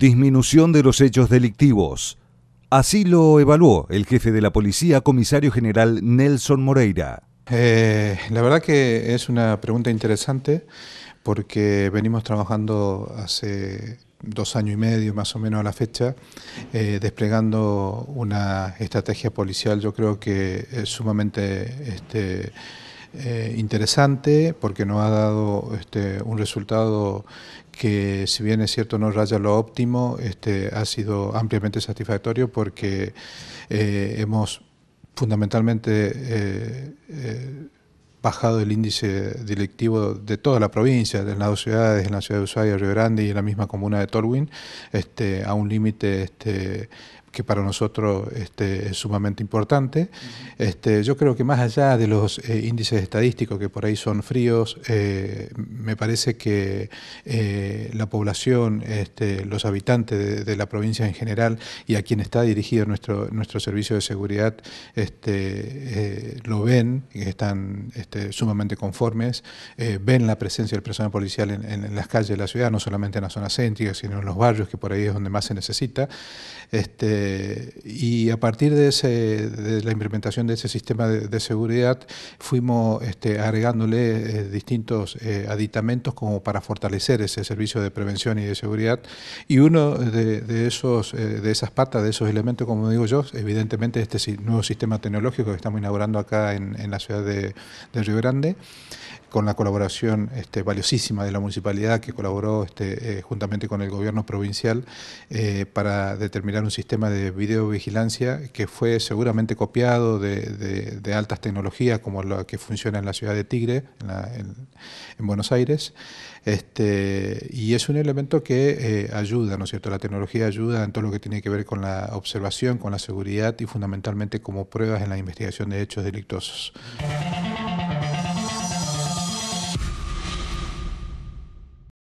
disminución de los hechos delictivos. Así lo evaluó el jefe de la policía, comisario general Nelson Moreira. Eh, la verdad que es una pregunta interesante porque venimos trabajando hace dos años y medio más o menos a la fecha, eh, desplegando una estrategia policial yo creo que es sumamente este, eh, interesante porque nos ha dado este, un resultado que si bien es cierto no raya lo óptimo, este, ha sido ampliamente satisfactorio porque eh, hemos fundamentalmente eh, eh, bajado el índice directivo de toda la provincia, de las dos ciudades, en la ciudad de Ushuaia, Río Grande y en la misma comuna de Torwin, este, a un límite este, que para nosotros este, es sumamente importante. Este, yo creo que más allá de los eh, índices estadísticos que por ahí son fríos, eh, me parece que eh, la población, este, los habitantes de, la provincia en general y a quien está dirigido nuestro, nuestro servicio de seguridad lo ven, están sumamente conformes, ven la presencia del personal policial en, las calles de la ciudad, no solamente en la zona céntrica, sino en los barrios, que por ahí es donde más se necesita. Este, eh, y a partir de, ese, la implementación de ese sistema de, seguridad, fuimos este, agregándole eh, distintos eh, aditamentos como para fortalecer ese servicio de prevención y de seguridad. Y uno de, esos, de esas patas, de esos elementos, como digo yo, evidentemente este nuevo sistema tecnológico que estamos inaugurando acá en, la ciudad de, Río Grande con la colaboración este, valiosísima de la municipalidad que colaboró este, juntamente con el gobierno provincial para determinar un sistema de videovigilancia que fue seguramente copiado de, de, altas tecnologías como la que funciona en la ciudad de Tigre, en, Buenos Aires. Este, y es un elemento que eh, ayuda, ¿no es cierto? La tecnología ayuda en todo lo que tiene que ver con la observación, con la seguridad y fundamentalmente como pruebas en la investigación de hechos delictuosos.